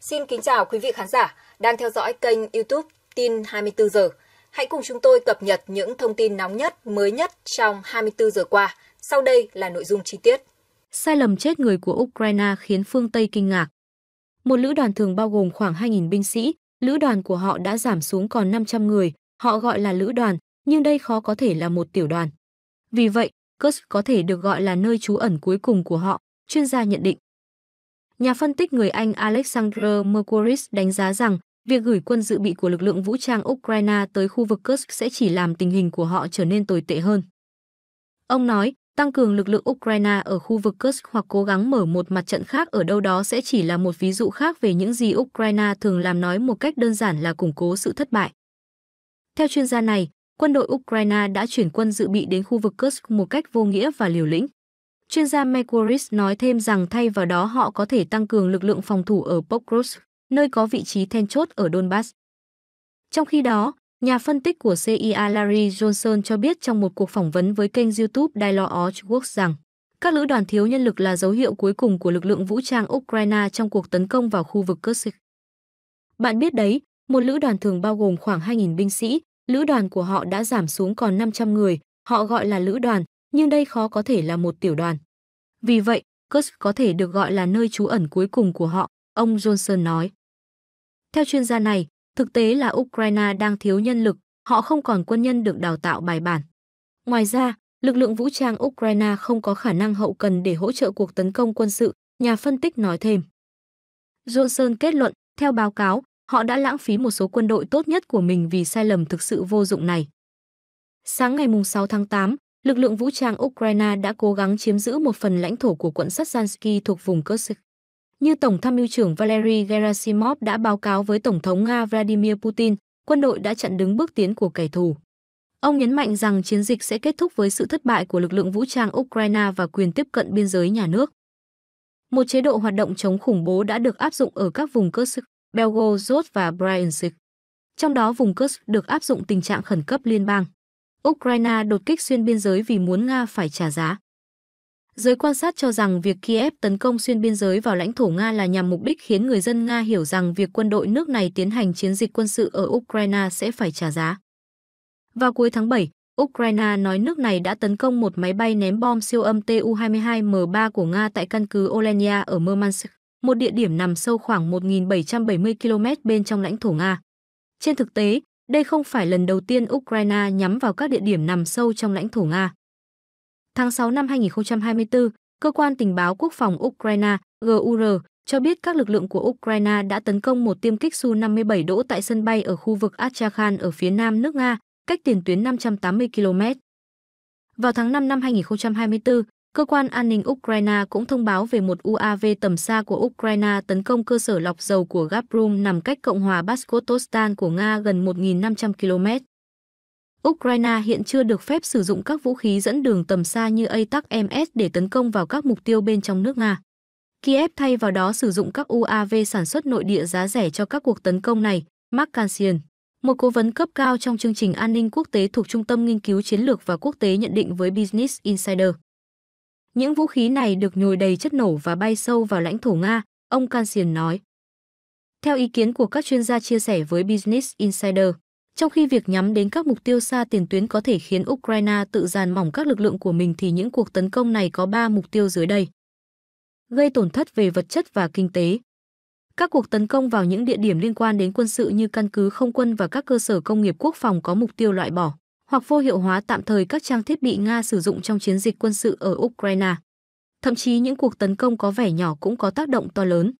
Xin kính chào quý vị khán giả đang theo dõi kênh YouTube Tin 24 giờ. Hãy cùng chúng tôi cập nhật những thông tin nóng nhất, mới nhất trong 24 giờ qua. Sau đây là nội dung chi tiết. Sai lầm chết người của Ukraine khiến phương Tây kinh ngạc. Một lữ đoàn thường bao gồm khoảng 2.000 binh sĩ, lữ đoàn của họ đã giảm xuống còn 500 người, họ gọi là lữ đoàn, nhưng đây khó có thể là một tiểu đoàn. Vì vậy, Kursk có thể được gọi là nơi trú ẩn cuối cùng của họ, chuyên gia nhận định. Nhà phân tích người Anh Alexander Mercuris đánh giá rằng việc gửi quân dự bị của lực lượng vũ trang Ukraine tới khu vực Kursk sẽ chỉ làm tình hình của họ trở nên tồi tệ hơn. Ông nói, tăng cường lực lượng Ukraine ở khu vực Kursk hoặc cố gắng mở một mặt trận khác ở đâu đó sẽ chỉ là một ví dụ khác về những gì Ukraine thường làm nói một cách đơn giản là củng cố sự thất bại. Theo chuyên gia này, quân đội Ukraine đã chuyển quân dự bị đến khu vực Kursk một cách vô nghĩa và liều lĩnh. Chuyên gia Michaelis nói thêm rằng thay vào đó họ có thể tăng cường lực lượng phòng thủ ở Pokrovsk, nơi có vị trí then chốt ở Donbass. Trong khi đó, nhà phân tích của CIA Larry Johnson cho biết trong một cuộc phỏng vấn với kênh YouTube Dialogue Works rằng các lữ đoàn thiếu nhân lực là dấu hiệu cuối cùng của lực lượng vũ trang Ukraine trong cuộc tấn công vào khu vực Kursk. Bạn biết đấy, một lữ đoàn thường bao gồm khoảng 2.000 binh sĩ, lữ đoàn của họ đã giảm xuống còn 500 người, họ gọi là lữ đoàn, nhưng đây khó có thể là một tiểu đoàn. Vì vậy, Kursk có thể được gọi là nơi trú ẩn cuối cùng của họ, ông Johnson nói. Theo chuyên gia này, thực tế là Ukraine đang thiếu nhân lực, họ không còn quân nhân được đào tạo bài bản. Ngoài ra, lực lượng vũ trang Ukraine không có khả năng hậu cần để hỗ trợ cuộc tấn công quân sự, nhà phân tích nói thêm. Johnson kết luận, theo báo cáo, họ đã lãng phí một số quân đội tốt nhất của mình vì sai lầm thực sự vô dụng này. Sáng ngày 6 tháng 8, lực lượng vũ trang Ukraine đã cố gắng chiếm giữ một phần lãnh thổ của quận Sasansky thuộc vùng Kursk. Như Tổng tham mưu trưởng Valery Gerasimov đã báo cáo với Tổng thống Nga Vladimir Putin, quân đội đã chặn đứng bước tiến của kẻ thù. Ông nhấn mạnh rằng chiến dịch sẽ kết thúc với sự thất bại của lực lượng vũ trang Ukraine và quyền tiếp cận biên giới nhà nước. Một chế độ hoạt động chống khủng bố đã được áp dụng ở các vùng Kursk, Belgorod và Bryansk. Trong đó vùng Kursk được áp dụng tình trạng khẩn cấp liên bang. Ukraine đột kích xuyên biên giới vì muốn Nga phải trả giá. Giới quan sát cho rằng việc Kiev tấn công xuyên biên giới vào lãnh thổ Nga là nhằm mục đích khiến người dân Nga hiểu rằng việc quân đội nước này tiến hành chiến dịch quân sự ở Ukraine sẽ phải trả giá. Vào cuối tháng 7, Ukraine nói nước này đã tấn công một máy bay ném bom siêu âm Tu-22M3 của Nga tại căn cứ Olenia ở Murmansk, một địa điểm nằm sâu khoảng 1.770 km bên trong lãnh thổ Nga. Trên thực tế, đây không phải lần đầu tiên Ukraine nhắm vào các địa điểm nằm sâu trong lãnh thổ Nga. Tháng 6 năm 2024, Cơ quan Tình báo Quốc phòng Ukraine GUR cho biết các lực lượng của Ukraine đã tấn công một tiêm kích Su-57 đỗ tại sân bay ở khu vực Astrakhan ở phía nam nước Nga, cách tiền tuyến 580 km. Vào tháng 5 năm 2024, Cơ quan an ninh Ukraine cũng thông báo về một UAV tầm xa của Ukraine tấn công cơ sở lọc dầu của Gazprom nằm cách Cộng hòa Baskortostan của Nga gần 1.500 km. Ukraine hiện chưa được phép sử dụng các vũ khí dẫn đường tầm xa như ATAC-MS để tấn công vào các mục tiêu bên trong nước Nga. Kiev thay vào đó sử dụng các UAV sản xuất nội địa giá rẻ cho các cuộc tấn công này, Mark Kansian. Một cố vấn cấp cao trong chương trình an ninh quốc tế thuộc Trung tâm Nghiên cứu Chiến lược và Quốc tế nhận định với Business Insider. Những vũ khí này được nhồi đầy chất nổ và bay sâu vào lãnh thổ Nga, ông Kansian nói. Theo ý kiến của các chuyên gia chia sẻ với Business Insider, trong khi việc nhắm đến các mục tiêu xa tiền tuyến có thể khiến Ukraine tự dàn mỏng các lực lượng của mình thì những cuộc tấn công này có 3 mục tiêu dưới đây. Gây tổn thất về vật chất và kinh tế. Các cuộc tấn công vào những địa điểm liên quan đến quân sự như căn cứ không quân và các cơ sở công nghiệp quốc phòng có mục tiêu loại bỏ hoặc vô hiệu hóa tạm thời các trang thiết bị Nga sử dụng trong chiến dịch quân sự ở Ukraine. Thậm chí những cuộc tấn công có vẻ nhỏ cũng có tác động to lớn.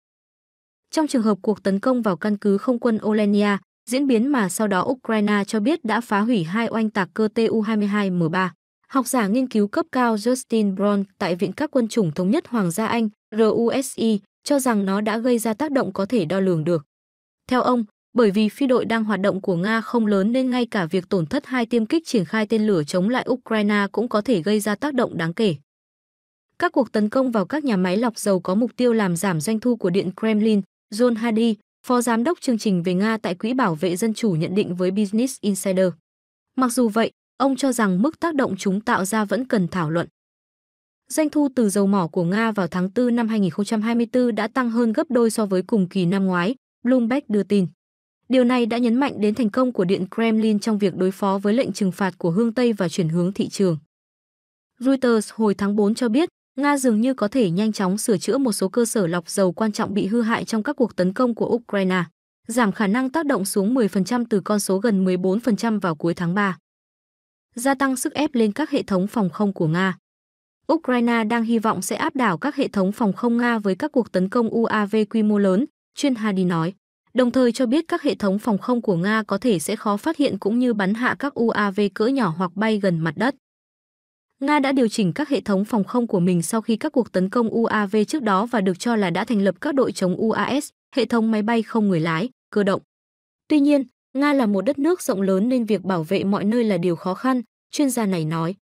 Trong trường hợp cuộc tấn công vào căn cứ không quân Olenia, diễn biến mà sau đó Ukraine cho biết đã phá hủy hai oanh tạc cơ Tu-22M3. Học giả nghiên cứu cấp cao Justin Brown tại Viện các quân chủng thống nhất Hoàng gia Anh, RUSI, cho rằng nó đã gây ra tác động có thể đo lường được. Theo ông, bởi vì phi đội đang hoạt động của Nga không lớn nên ngay cả việc tổn thất hai tiêm kích triển khai tên lửa chống lại Ukraine cũng có thể gây ra tác động đáng kể. Các cuộc tấn công vào các nhà máy lọc dầu có mục tiêu làm giảm doanh thu của Điện Kremlin, John Hadi, Phó Giám đốc chương trình về Nga tại Quỹ Bảo vệ Dân chủ nhận định với Business Insider. Mặc dù vậy, ông cho rằng mức tác động chúng tạo ra vẫn cần thảo luận. Doanh thu từ dầu mỏ của Nga vào tháng 4 năm 2024 đã tăng hơn gấp đôi so với cùng kỳ năm ngoái, Bloomberg đưa tin. Điều này đã nhấn mạnh đến thành công của Điện Kremlin trong việc đối phó với lệnh trừng phạt của Hương Tây và chuyển hướng thị trường. Reuters hồi tháng 4 cho biết, Nga dường như có thể nhanh chóng sửa chữa một số cơ sở lọc dầu quan trọng bị hư hại trong các cuộc tấn công của Ukraine, giảm khả năng tác động xuống 10% từ con số gần 14% vào cuối tháng 3. Gia tăng sức ép lên các hệ thống phòng không của Nga. Ukraine đang hy vọng sẽ áp đảo các hệ thống phòng không Nga với các cuộc tấn công UAV quy mô lớn, chuyên Hadi nói đồng thời cho biết các hệ thống phòng không của Nga có thể sẽ khó phát hiện cũng như bắn hạ các UAV cỡ nhỏ hoặc bay gần mặt đất. Nga đã điều chỉnh các hệ thống phòng không của mình sau khi các cuộc tấn công UAV trước đó và được cho là đã thành lập các đội chống UAS, hệ thống máy bay không người lái, cơ động. Tuy nhiên, Nga là một đất nước rộng lớn nên việc bảo vệ mọi nơi là điều khó khăn, chuyên gia này nói.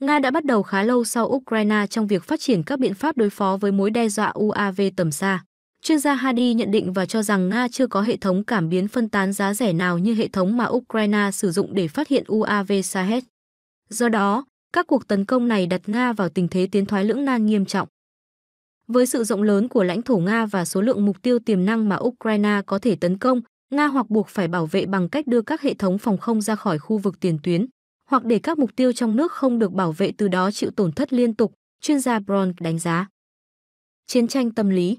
Nga đã bắt đầu khá lâu sau Ukraine trong việc phát triển các biện pháp đối phó với mối đe dọa UAV tầm xa. Chuyên gia Hadi nhận định và cho rằng Nga chưa có hệ thống cảm biến phân tán giá rẻ nào như hệ thống mà Ukraine sử dụng để phát hiện UAV Sahed. Do đó, các cuộc tấn công này đặt Nga vào tình thế tiến thoái lưỡng nan nghiêm trọng. Với sự rộng lớn của lãnh thổ Nga và số lượng mục tiêu tiềm năng mà Ukraine có thể tấn công, Nga hoặc buộc phải bảo vệ bằng cách đưa các hệ thống phòng không ra khỏi khu vực tiền tuyến, hoặc để các mục tiêu trong nước không được bảo vệ từ đó chịu tổn thất liên tục, chuyên gia Bron đánh giá. Chiến tranh tâm lý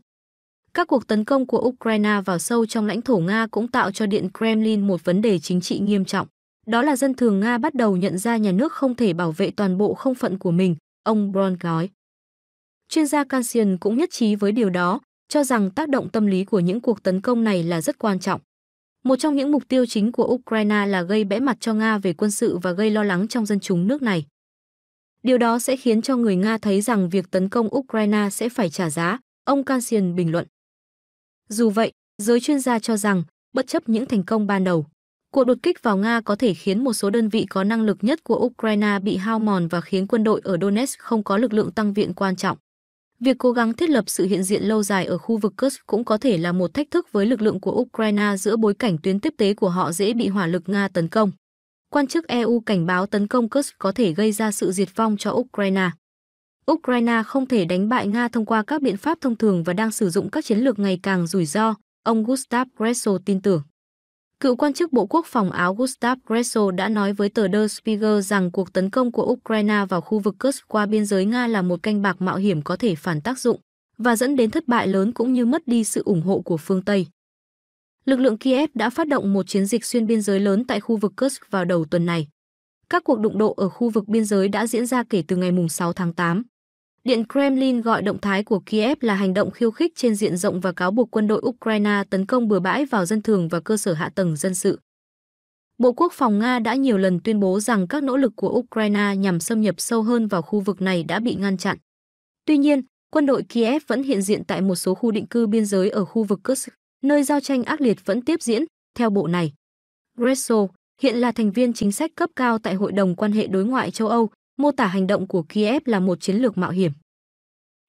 các cuộc tấn công của Ukraine vào sâu trong lãnh thổ Nga cũng tạo cho Điện Kremlin một vấn đề chính trị nghiêm trọng. Đó là dân thường Nga bắt đầu nhận ra nhà nước không thể bảo vệ toàn bộ không phận của mình, ông Bron nói. Chuyên gia Kansian cũng nhất trí với điều đó, cho rằng tác động tâm lý của những cuộc tấn công này là rất quan trọng. Một trong những mục tiêu chính của Ukraine là gây bẽ mặt cho Nga về quân sự và gây lo lắng trong dân chúng nước này. Điều đó sẽ khiến cho người Nga thấy rằng việc tấn công Ukraine sẽ phải trả giá, ông Kansian bình luận. Dù vậy, giới chuyên gia cho rằng, bất chấp những thành công ban đầu, cuộc đột kích vào Nga có thể khiến một số đơn vị có năng lực nhất của Ukraine bị hao mòn và khiến quân đội ở Donetsk không có lực lượng tăng viện quan trọng. Việc cố gắng thiết lập sự hiện diện lâu dài ở khu vực Kursk cũng có thể là một thách thức với lực lượng của Ukraine giữa bối cảnh tuyến tiếp tế của họ dễ bị hỏa lực Nga tấn công. Quan chức EU cảnh báo tấn công Kursk có thể gây ra sự diệt vong cho Ukraine. Ukraine không thể đánh bại Nga thông qua các biện pháp thông thường và đang sử dụng các chiến lược ngày càng rủi ro, ông Gustav Gressel tin tưởng. Cựu quan chức Bộ Quốc phòng Áo Gustav Gressel đã nói với tờ Der Spiegel rằng cuộc tấn công của Ukraine vào khu vực Kursk qua biên giới Nga là một canh bạc mạo hiểm có thể phản tác dụng và dẫn đến thất bại lớn cũng như mất đi sự ủng hộ của phương Tây. Lực lượng Kiev đã phát động một chiến dịch xuyên biên giới lớn tại khu vực Kursk vào đầu tuần này. Các cuộc đụng độ ở khu vực biên giới đã diễn ra kể từ ngày 6 tháng 8. Điện Kremlin gọi động thái của Kiev là hành động khiêu khích trên diện rộng và cáo buộc quân đội Ukraine tấn công bừa bãi vào dân thường và cơ sở hạ tầng dân sự. Bộ Quốc phòng Nga đã nhiều lần tuyên bố rằng các nỗ lực của Ukraine nhằm xâm nhập sâu hơn vào khu vực này đã bị ngăn chặn. Tuy nhiên, quân đội Kiev vẫn hiện diện tại một số khu định cư biên giới ở khu vực Kursk, nơi giao tranh ác liệt vẫn tiếp diễn, theo bộ này. Gresso hiện là thành viên chính sách cấp cao tại Hội đồng quan hệ đối ngoại châu Âu, mô tả hành động của Kiev là một chiến lược mạo hiểm.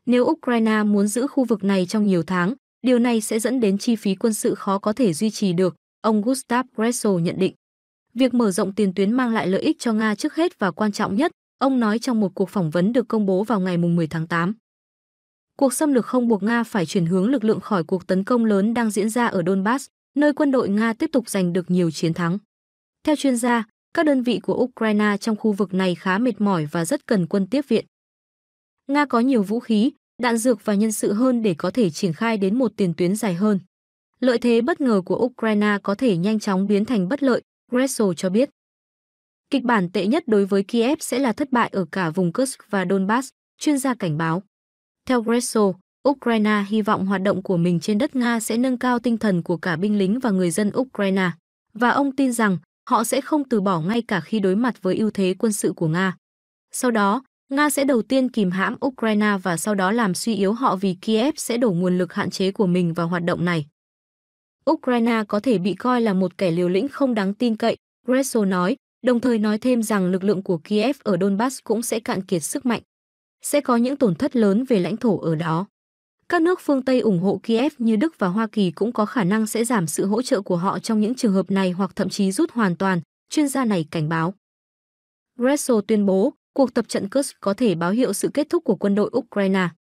Nếu Ukraine muốn giữ khu vực này trong nhiều tháng, điều này sẽ dẫn đến chi phí quân sự khó có thể duy trì được, ông Gustav Gressel nhận định. Việc mở rộng tiền tuyến mang lại lợi ích cho Nga trước hết và quan trọng nhất, ông nói trong một cuộc phỏng vấn được công bố vào ngày 10 tháng 8. Cuộc xâm lược không buộc Nga phải chuyển hướng lực lượng khỏi cuộc tấn công lớn đang diễn ra ở Donbass, nơi quân đội Nga tiếp tục giành được nhiều chiến thắng. Theo chuyên gia, các đơn vị của Ukraine trong khu vực này khá mệt mỏi và rất cần quân tiếp viện. Nga có nhiều vũ khí, đạn dược và nhân sự hơn để có thể triển khai đến một tiền tuyến dài hơn. Lợi thế bất ngờ của Ukraine có thể nhanh chóng biến thành bất lợi, Gressel cho biết. Kịch bản tệ nhất đối với Kiev sẽ là thất bại ở cả vùng Kursk và Donbass, chuyên gia cảnh báo. Theo Gressel, Ukraine hy vọng hoạt động của mình trên đất Nga sẽ nâng cao tinh thần của cả binh lính và người dân Ukraine, và ông tin rằng họ sẽ không từ bỏ ngay cả khi đối mặt với ưu thế quân sự của Nga. Sau đó, Nga sẽ đầu tiên kìm hãm Ukraine và sau đó làm suy yếu họ vì Kiev sẽ đổ nguồn lực hạn chế của mình vào hoạt động này. Ukraine có thể bị coi là một kẻ liều lĩnh không đáng tin cậy, Gressel nói, đồng thời nói thêm rằng lực lượng của Kiev ở Donbass cũng sẽ cạn kiệt sức mạnh. Sẽ có những tổn thất lớn về lãnh thổ ở đó. Các nước phương Tây ủng hộ Kiev như Đức và Hoa Kỳ cũng có khả năng sẽ giảm sự hỗ trợ của họ trong những trường hợp này hoặc thậm chí rút hoàn toàn, chuyên gia này cảnh báo. Gressel tuyên bố, cuộc tập trận Kursk có thể báo hiệu sự kết thúc của quân đội Ukraine.